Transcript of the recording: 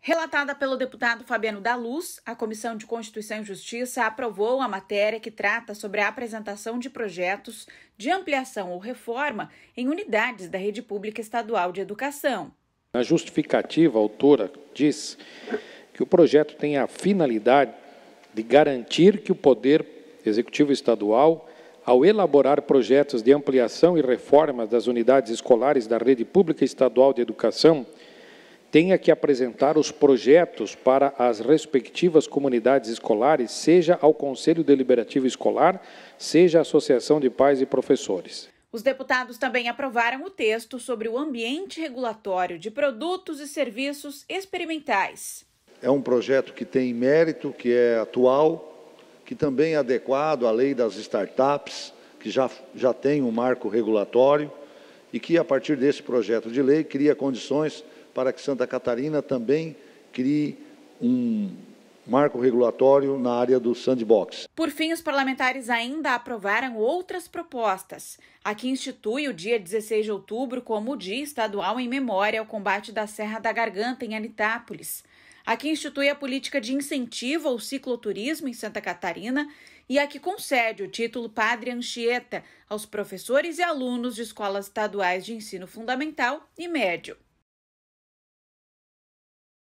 Relatada pelo deputado Fabiano da Luz, a Comissão de Constituição e Justiça aprovou a matéria que trata sobre a apresentação de projetos de ampliação ou reforma em unidades da rede pública estadual de educação. Na justificativa, a autora diz que o projeto tem a finalidade de garantir que o Poder Executivo Estadual ao elaborar projetos de ampliação e reforma das unidades escolares da rede pública estadual de educação, tenha que apresentar os projetos para as respectivas comunidades escolares, seja ao Conselho Deliberativo Escolar, seja à Associação de Pais e Professores. Os deputados também aprovaram o texto sobre o ambiente regulatório de produtos e serviços experimentais. É um projeto que tem mérito, que é atual, que também é adequado à lei das startups, que já, já tem um marco regulatório, e que, a partir desse projeto de lei, cria condições para que Santa Catarina também crie um marco regulatório na área do sandbox. Por fim, os parlamentares ainda aprovaram outras propostas. A que institui o dia 16 de outubro como Dia Estadual em Memória ao Combate da Serra da Garganta, em Anitápolis a que institui a política de incentivo ao cicloturismo em Santa Catarina e a que concede o título Padre Anchieta aos professores e alunos de escolas estaduais de ensino fundamental e médio.